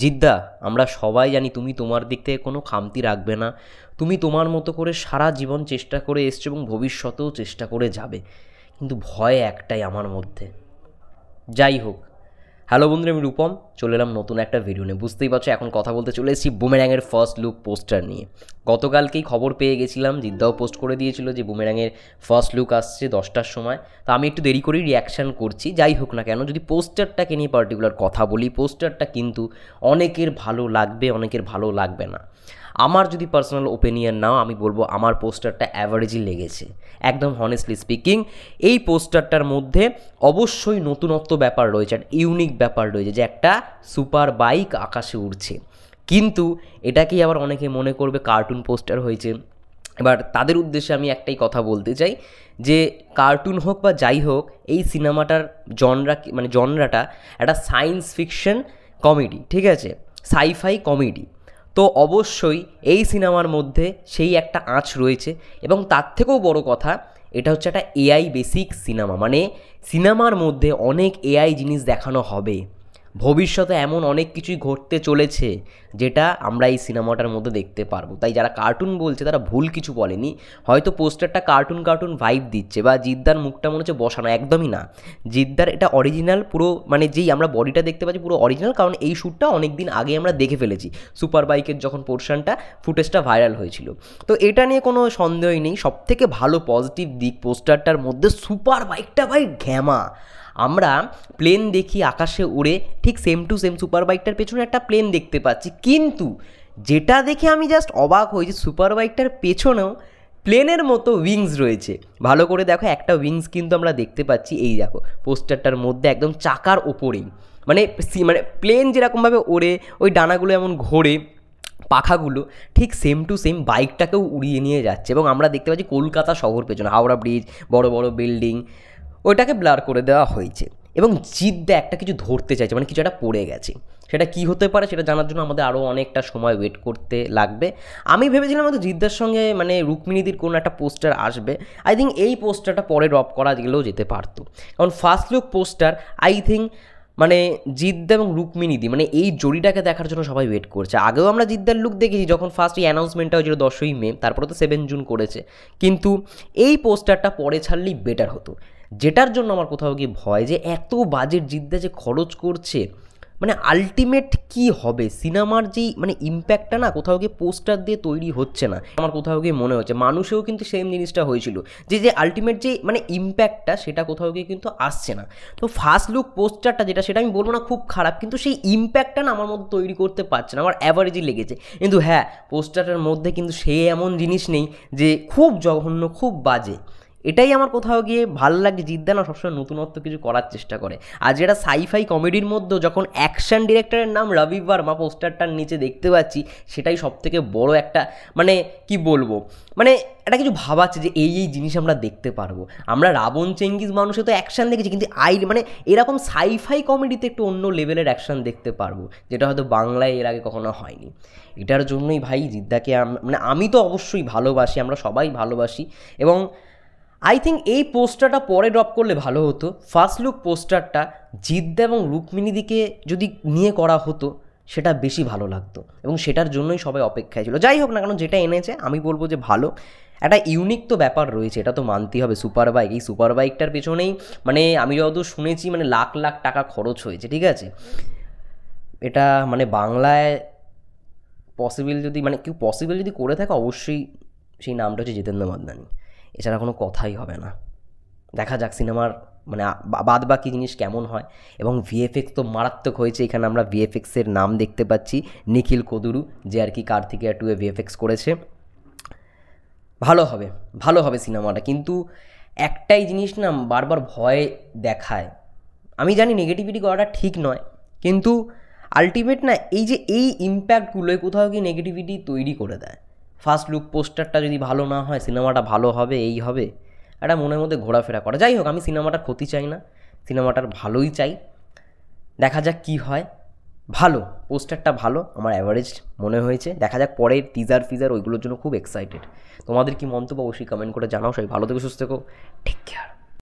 জিদ্দা আমরা সবাই জানি তুমি তোমার দিক থেকে কোনো খামতি রাখবে না তুমি তোমার মতো করে সারা জীবন চেষ্টা করে এসছো এবং ভবিষ্যতেও চেষ্টা করে যাবে কিন্তু ভয় একটাই আমার মধ্যে যাই হোক হ্যালো বন্ধু আমি রূপম চলে এলাম নতুন একটা ভিডিও নিয়ে বুঝতেই পারছো এখন কথা বলতে চলে এসেছি বুমেরাঙের ফার্স্ট লুক পোস্টার নিয়ে গতকালকেই খবর পেয়ে গেছিলাম জিদ্দাও পোস্ট করে দিয়েছিল যে বুমেরাঙের ফার্স্ট লুক আসছে দশটার সময় তা আমি একটু দেরি করেই রিয়াকশান করছি যাই হোক না কেন যদি পোস্টারটাকে নিয়ে পার্টিকুলার কথা বলি পোস্টারটা কিন্তু অনেকের ভালো লাগবে অনেকের ভালো লাগবে না আমার যদি পার্সোনাল ওপিনিয়ন নাও আমি বলবো আমার পোস্টারটা অ্যাভারেজই লেগেছে একদম হনেস্টলি স্পিকিং এই পোস্টারটার মধ্যে অবশ্যই নতুনত্ব ব্যাপার রয়েছে একটা ইউনিক ব্যাপার রয়েছে যে একটা সুপার বাইক আকাশে উড়ছে কিন্তু এটাকেই আবার অনেকে মনে করবে কার্টুন পোস্টার হয়েছে এবার তাদের উদ্দেশ্যে আমি একটাই কথা বলতে চাই যে কার্টুন হোক বা যাই হোক এই সিনেমাটার জনরা মানে জনরাটা একটা সায়েন্স ফিকশন কমেডি ঠিক আছে সাইফাই কমেডি তো অবশ্যই এই সিনেমার মধ্যে সেই একটা আঁচ রয়েছে এবং তার থেকেও বড় কথা এটা হচ্ছে একটা এআই বেসিক সিনেমা মানে সিনেমার মধ্যে অনেক এআই জিনিস দেখানো হবে ভবিষ্যতে এমন অনেক কিছুই ঘটতে চলেছে যেটা আমরা এই সিনেমাটার মধ্যে দেখতে পারবো তাই যারা কার্টুন বলছে তারা ভুল কিছু বলেনি হয়তো পোস্টারটা কার্টুন কার্টুন ভাইব দিচ্ছে বা জিদ্দার মুখটা মনে হচ্ছে বসানো একদমই না জিদ্দার এটা অরিজিনাল পুরো মানে যেই আমরা বডিটা দেখতে পাচ্ছি পুরো অরিজিনাল কারণ এই শ্যুটটা অনেক দিন আগে আমরা দেখে ফেলেছি সুপার বাইকের যখন পোর্শনটা ফুটেজটা ভাইরাল হয়েছিল তো এটা নিয়ে কোনো সন্দেহই নেই সবথেকে ভালো পজিটিভ দিক পোস্টারটার মধ্যে সুপার বাইকটা ভাই ঘ্যামা আমরা প্লেন দেখি আকাশে উড়ে ঠিক সেম টু সেম সুপার বাইকটার পেছনে একটা প্লেন দেখতে পাচ্ছি কিন্তু যেটা দেখে আমি জাস্ট অবাক হই যে সুপার বাইকটার পেছনেও প্লেনের মতো উইংস রয়েছে ভালো করে দেখো একটা উইংস কিন্তু আমরা দেখতে পাচ্ছি এই দেখো পোস্টারটার মধ্যে একদম চাকার ওপরেই মানে মানে প্লেন যেরকমভাবে ওড়ে ওই ডানাগুলো এমন ঘোরে পাখাগুলো ঠিক সেম টু সেম বাইকটাকেও উড়িয়ে নিয়ে যাচ্ছে এবং আমরা দেখতে পাচ্ছি কলকাতা শহর পেছনে হাওড়া ব্রিজ বড় বড় বিল্ডিং ওটাকে ব্লার করে দেওয়া হয়েছে এবং জিদ্দা একটা কিছু ধরতে চাইছে মানে কিছু একটা পড়ে গেছে সেটা কি হতে পারে সেটা জানার জন্য আমাদের আরও অনেকটা সময় ওয়েট করতে লাগবে আমি ভেবেছিলাম হয়তো জিদ্দার সঙ্গে মানে রুক্মিণীদির কোনো একটা পোস্টার আসবে আই থিঙ্ক এই পোস্টারটা পরে ড্রপ করা গেলেও যেতে পারতো কারণ first look poster I think মানে জিদ্দা এবং রুক্মিণীদি মানে এই জড়িটাকে দেখার জন্য সবাই ওয়েট করছে আগেও আমরা জিদ্দার লুক দেখেছি যখন ফার্স্ট এই অ্যানাউন্সমেন্টটা হয়েছিল দশই মে তারপরে তো সেভেন জুন করেছে কিন্তু এই পোস্টারটা পরে ছাড়লেই বেটার হতো যেটার জন্য আমার কোথাও গিয়ে ভয় যে এত বাজেট জিদ্দা যে খরচ করছে মানে আলটিমেট কি হবে সিনেমার যেই মানে ইম্প্যাক্টটা না কোথাও গিয়ে পোস্টার দিয়ে তৈরি হচ্ছে না আমার কোথাও গিয়ে মনে হচ্ছে মানুষেও কিন্তু সেম জিনিসটা হয়েছিল যে যে আলটিমেট যে মানে ইম্প্যাক্টটা সেটা কোথাও গিয়ে কিন্তু আসছে না তো ফার্স্ট লুক পোস্টারটা যেটা সেটা আমি বলবো না খুব খারাপ কিন্তু সেই ইম্প্যাক্টটা না আমার মধ্যে তৈরি করতে পারছে না আমার অ্যাভারেজই লেগেছে কিন্তু হ্যাঁ পোস্টারটার মধ্যে কিন্তু সে এমন জিনিস নেই যে খুব জঘন্য খুব বাজে এটাই আমার কোথাও গিয়ে ভালো লাগে জিদ্দা না সবসময় নতুনত্ব কিছু করার চেষ্টা করে আর যেটা সাইফাই কমেডির মধ্যে যখন অ্যাকশন ডিরেক্টরের নাম রবি বার্মা পোস্টারটার নিচে দেখতে পাচ্ছি সেটাই সব থেকে বড়ো একটা মানে কি বলবো মানে একটা কিছু ভাবাচ্ছে যে এই এই জিনিস আমরা দেখতে পারবো আমরা রাবণ চেঙ্গিস মানুষে তো অ্যাকশান দেখেছি কিন্তু আই মানে এরকম সাইফাই কমেডিতে একটু অন্য লেভেলের অ্যাকশান দেখতে পারবো যেটা হয়তো বাংলায় এর আগে কখনো হয়নি এটার জন্যই ভাই জিদ্দাকে মানে আমি তো অবশ্যই ভালোবাসি আমরা সবাই ভালোবাসি এবং আই থিঙ্ক এই পোস্টারটা পরে ড্রপ করলে ভালো হতো ফার্স্ট লুক পোস্টারটা জিদ্দা এবং রুক্মিণীদিকে যদি নিয়ে করা হতো সেটা বেশি ভালো লাগতো এবং সেটার জন্যই সবাই অপেক্ষায় ছিল যাই হোক না কারণ যেটা এনেছে আমি বলবো যে ভালো একটা ইউনিক তো ব্যাপার রয়েছে এটা তো মানতেই হবে সুপার বাইক এই সুপার বাইকটার পেছনেই মানে আমি যতদূর শুনেছি মানে লাখ লাখ টাকা খরচ হয়েছে ঠিক আছে এটা মানে বাংলায় পসিবল যদি মানে কেউ পসিবল যদি করে থাকে অবশ্যই সেই নামটা হচ্ছে জিতেন্দ্র মাদনানি এছাড়া কোনো কথাই হবে না দেখা যাক সিনেমার মানে বাদ বাকি জিনিস কেমন হয় এবং ভিএফএক্স তো মারাত্মক হয়েছে এখানে আমরা ভিএফএক্সের নাম দেখতে পাচ্ছি নিখিল কদুরু যে আর কি কার্তিকিয়া টুয়ে ভিএফএক্স করেছে ভালো হবে ভালো হবে সিনেমাটা কিন্তু একটাই জিনিস না বারবার ভয় দেখায় আমি জানি নেগেটিভিটি করাটা ঠিক নয় কিন্তু আলটিমেট না এই যে এই ইম্প্যাক্টগুলোয় কোথাও কি নেগেটিভিটি তৈরি করে দেয় ফার্স্ট লুক পোস্টারটা যদি ভালো না হয় সিনেমাটা ভালো হবে এই হবে একটা মনের মধ্যে ঘোরাফেরা করা যাই হোক আমি সিনেমাটার ক্ষতি চাই না সিনেমাটার ভালোই চাই দেখা যাক কি হয় ভালো পোস্টারটা ভালো আমার অ্যাভারেজ মনে হয়েছে দেখা যাক পরে টিজার ফিজার ওইগুলোর জন্য খুব এক্সাইটেড তোমাদের কি মন্তব্য অবশ্যই কমেন্ট করে জানাও সবাই ভালো থেকে সুস্থ থেকো টেক কেয়ার